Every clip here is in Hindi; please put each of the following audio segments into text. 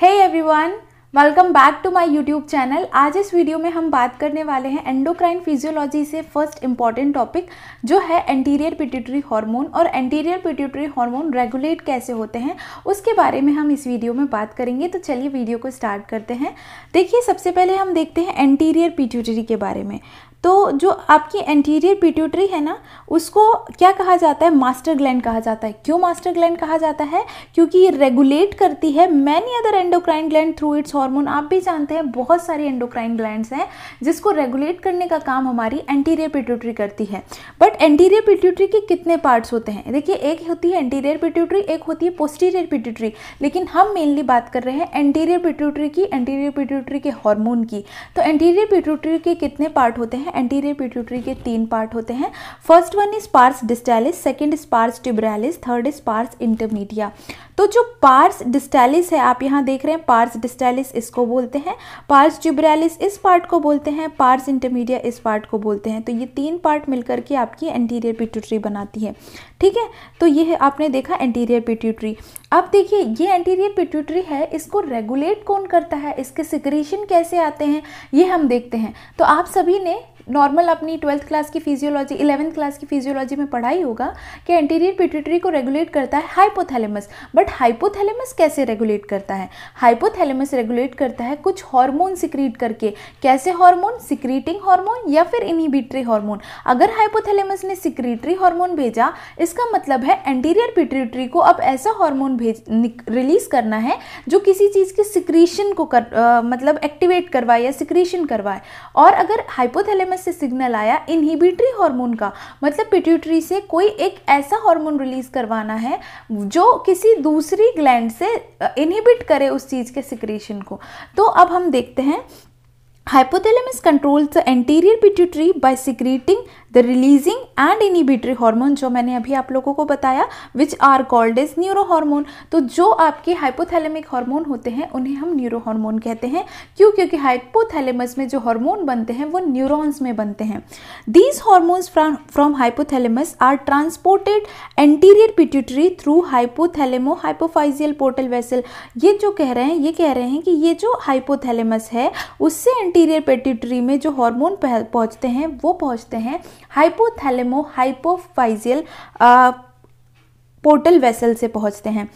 Hey everyone welcome back to my YouTube channel आज इस वीडियो में हम बात करने वाले हैं एंडोक्राइन फिजियोलॉजी से फर्स्ट इम्पॉर्टेंट टॉपिक जो है एंटीरियर पिट्यूटरी हार्मोन और एंटीरियर पिट्यूटरी हार्मोन रेगुलेट कैसे होते हैं उसके बारे में हम इस वीडियो में बात करेंगे तो चलिए वीडियो को स्टार्ट करते हैं देखिए सबसे पहले हम देखते हैं एंटीरियर पिट्यूटरी के बारे में तो जो आपकी एंटीरियर पिट्यूटरी है ना उसको क्या कहा जाता है मास्टर ग्लैंड कहा जाता है क्यों मास्टर ग्लैंड कहा जाता है क्योंकि ये रेगुलेट करती है many other endocrine gland through its hormone आप भी जानते हैं बहुत सारी एंडोक्राइन ग्लैंड्स हैं जिसको रेगुलेट करने का काम हमारी एंटीरियर पिट्यूटरी करती है बट एंटीरियर पिट्यूटरी के कितने पार्ट्स होते हैं देखिए एक होती है एंटीरियर पिट्यूटरी एक होती है पोस्टीरियर पिट्यूटरी लेकिन हम मेनली बात कर रहे हैं एंटीरियर पिट्यूटरी की एंटीरियर पिट्यूटरी के हॉर्मोन की तो एंटीरियर पिट्यूटरी के कितने पार्ट होते हैं हैं एंटीरियर पिट्यूटरी के तीन पार्ट होते हैं first one is pars distalis second pars tuberalis third is pars intermedia तो जो पार्स डिस्टैलिस है आप यहाँ देख रहे हैं पार्स डिस्टैलिस इसको बोलते हैं पार्स जुब्रैलिस इस पार्ट को बोलते हैं पार्स इंटरमीडिया इस पार्ट को बोलते हैं तो ये तीन पार्ट मिलकर के आपकी एंटीरियर पिट्यूटरी बनाती है ठीक है तो ये आपने देखा एंटीरियर पिट्यूटरी अब देखिए ये एंटीरियर पिट्यूटरी है इसको रेगुलेट कौन करता है इसके सिक्रीशन कैसे आते हैं ये हम देखते हैं तो आप सभी ने नॉर्मल अपनी ट्वेल्थ क्लास की फिजियोलॉजी इलेवंथ क्लास की फिजियोलॉजी में पढ़ाई होगा कि एंटीरियर पिट्यूटरी को रेगुलेट करता है हाइपोथैलेमस बट बट हाइपोथैलेमस कैसे रेगुलेट करता है हाइपोथैलेमस रेगुलेट करता है कुछ हार्मोन सिक्रीट करके कैसे हार्मोन सिक्रीटिंग हार्मोन या फिर इनहिबिटरी हार्मोन अगर हाइपोथैलेमस ने सिक्रीटरी हार्मोन भेजा इसका मतलब है एंटीरियर पिट्यूटरी को अब ऐसा हार्मोन भेज रिलीज करना है जो किसी चीज़ की सिक्रीशन को कर आ, मतलब एक्टिवेट करवाए या सिक्रीशन करवाए और अगर हाइपोथैलेमस से सिग्नल आया इनहिबिटरी हार्मोन का मतलब पिट्यूटरी से कोई एक ऐसा हार्मोन रिलीज करवाना है जो किसी दूसरे दूसरी ग्लैंड से इनहिबिट करे उस चीज़ के सिक्रेशन को तो अब हम देखते हैं hypothalamus controls the anterior pituitary by secreting the releasing and inhibitory hormone जो मैंने अभी आप लोगों को बताया which are called is neurohormone तो जो आपके हाइपोथैलेमिक हार्मोन होते हैं उन्हें हम न्यूरो हार्मोन कहते हैं क्यों क्योंकि हाइपोथैलेमस में जो हार्मोन बनते हैं वो न्यूरॉन्स में बनते हैं these hormones from hypothalamus are transported anterior pituitary through hypothalamo hypophyseal portal vessel ये जो कह रहे हैं ये कह रहे हैं कि ये जो हाइपोथैलेमस है उससे एंटीरियर पिट्यूटरी में जो हार्मोन पहुंचते हैं वो पहुंचते हैं हाइपोथैलेमो हाइपोफाइजियल पोर्टल वेसल से पहुंचते हैं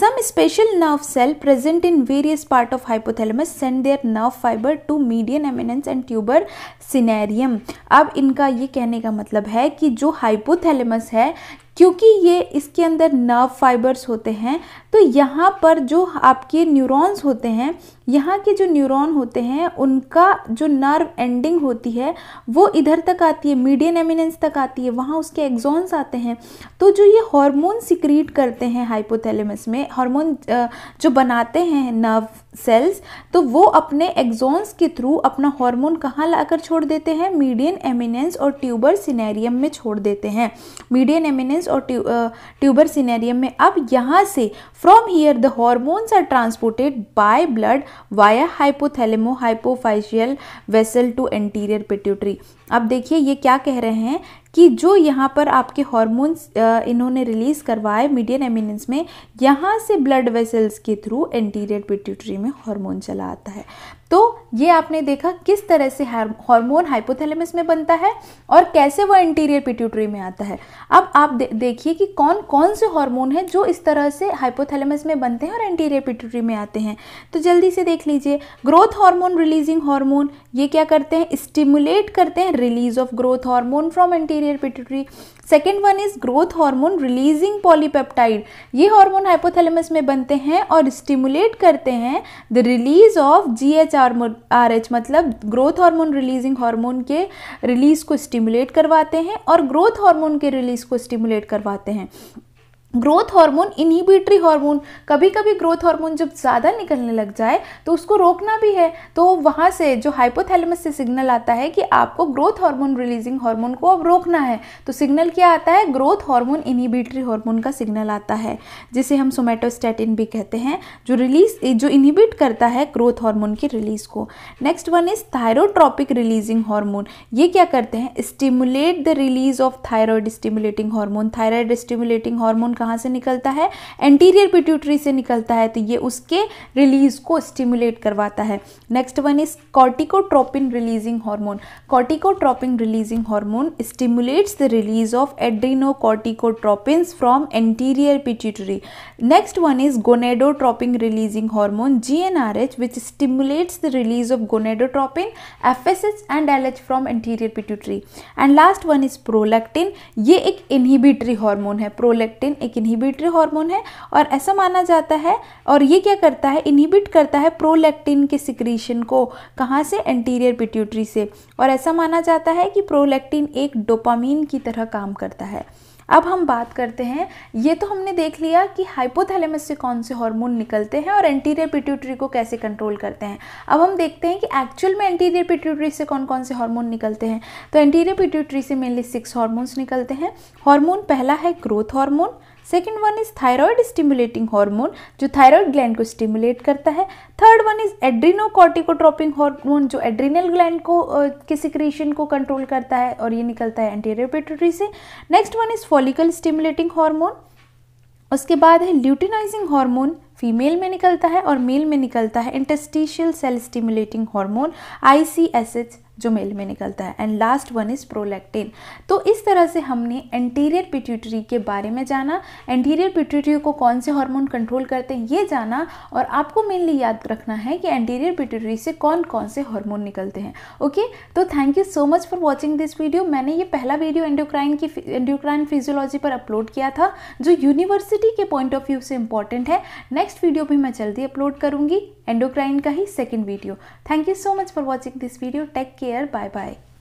some special nerve cell present in various part of hypothalamus send their nerve fiber to median eminence and tuber cinereum अब इनका ये कहने का मतलब है कि जो हाइपोथैलेमस है क्योंकि ये इसके अंदर नर्व फाइबर्स होते हैं तो यहाँ पर जो आपके न्यूरॉन्स होते हैं यहाँ के जो न्यूरॉन होते हैं उनका जो नर्व एंडिंग होती है वो इधर तक आती है मीडियन एमिनेंस तक आती है वहाँ उसके एग्जॉन्स आते हैं तो जो ये हार्मोन सिक्रीट करते हैं हाइपोथैलेमस में हार्मोन जो बनाते हैं नर्व सेल्स तो वो अपने एग्जॉन्स के थ्रू अपना हार्मोन कहाँ लाकर छोड़ देते हैं मीडियन एमिनेंस और ट्यूबर सिनेरियम में छोड़ देते हैं मीडियन एमिनेंस और ट्यूबर सिनेरियम में अब यहाँ से From here, the hormones are transported by blood via hypothalamo hypophysial vessel to anterior pituitary. अब देखिए ये क्या कह रहे हैं कि जो यहाँ पर आपके हॉर्मोन्स इन्होंने रिलीज़ करवाए मीडियन एमिनेंस में यहाँ से ब्लड वेसल्स के थ्रू एंटीरियर पिट्यूटरी में हार्मोन चला आता है तो ये आपने देखा किस तरह से हार्मोन हाइपोथैलेमस में बनता है और कैसे वह इंटीरियर पिट्यूटरी में आता है अब आप दे, देखिए कि कौन कौन से हार्मोन हैं जो इस तरह से हाइपोथैलेमस में बनते हैं और इंटीरियर पिट्यूटरी में आते हैं तो जल्दी से देख लीजिए ग्रोथ हार्मोन रिलीजिंग हार्मोन ये क्या करते हैं स्टिमुलेट करते हैं release of growth hormone from interior pituitary second one is growth hormone releasing polypeptide ये हार्मोन हाइपोथैलेमस में बनते हैं और स्टिमुलेट करते हैं the release of G H hormone R H मतलब ग्रोथ हार्मोन रिलीजिंग हार्मोन के रिलीज़ को स्टिमुलेट करवाते हैं और ग्रोथ हार्मोन के रिलीज़ को स्टिमुलेट करवाते हैं ग्रोथ हार्मोन इनहिबिटरी हार्मोन कभी कभी ग्रोथ हार्मोन जब ज़्यादा निकलने लग जाए तो उसको रोकना भी है तो वहाँ से जो हाइपोथैलेमस से सिग्नल आता है कि आपको ग्रोथ हार्मोन रिलीजिंग हार्मोन को अब रोकना है तो सिग्नल क्या आता है ग्रोथ हार्मोन इनहिबिटरी हार्मोन का सिग्नल आता है जिसे हम सोमेटोस्टैटिन भी कहते हैं जो रिलीज जो इनहिबिट करता है ग्रोथ हार्मोन की रिलीज को next one is thyrotropic releasing hormone ये क्या करते हैं stimulate the release of thyroid stimulating hormone thyroid stimulating hormone कहाँ से निकलता है एंटीरियर पिट्यूटरी से निकलता है तो ये उसके रिलीज को स्टिमुलेट करवाता है next one is corticotropin releasing hormone corticotropin releasing hormone stimulates the release of adrenocorticotropins from anterior pituitary next one is gonadotropin releasing hormone GnRH which stimulates the release of gonadotropin, FSH and LH from anterior pituitary and last one is prolactin. ये एक इनहिबिटरी hormone है. Prolactin एक एक इन्हीबिटरी हार्मोन है और ऐसा माना जाता है और ये क्या करता है इन्हीबिट करता है प्रोलैक्टिन के सिक्रीशन को कहाँ से एंटीरियर पिट्यूटरी से और ऐसा माना जाता है कि प्रोलैक्टिन एक डोपामीन की तरह काम करता है अब हम बात करते हैं ये तो हमने देख लिया कि हाइपोथैलेमस से कौन से हार्मोन निकलते हैं और एंटीरियर पिट्यूटरी को कैसे कंट्रोल करते हैं अब हम देखते हैं कि एक्चुअल में एंटीरियर पिट्यूटरी से कौन कौन से हार्मोन निकलते हैं तो एंटीरियर पिट्यूटरी से मेनली सिक्स हार्मोन्स निकलते हैं हार्मोन पहला है growth hormone second one is thyroid stimulating hormone जो थायरॉयड ग्लैंड को स्टिमुलेट करता है third one is adrenocorticotropin hormone जो एड्रीनल ग्लैंड को के सिक्रेशन को कंट्रोल करता है और ये निकलता है एंटीरियर पेटरी से next one is follicle stimulating hormone उसके बाद है ल्यूटिनाइजिंग हार्मोन फीमेल में निकलता है और मेल में निकलता है interstitial cell stimulating hormone I C S H जो मेल में निकलता है and last one is prolactin तो इस तरह से हमने एंटीरियर पिट्यूटरी के बारे में जाना एंटीरियर पिट्यूटरी को कौन से हार्मोन कंट्रोल करते हैं ये जाना और आपको मेनली याद रखना है कि एंटीरियर पिट्यूटरी से कौन कौन से हार्मोन निकलते हैं ओके तो thank you so much for watching this video मैंने ये पहला वीडियो एंडोक्राइन की एंडोक्राइन फिजियोलॉजी पर अपलोड किया था जो यूनिवर्सिटी के पॉइंट ऑफ व्यू से इंपॉर्टेंट है नेक्स्ट वीडियो भी मैं जल्दी अपलोड करूँगी एंडोक्राइन का ही second video thank you so much for watching this video take care bye bye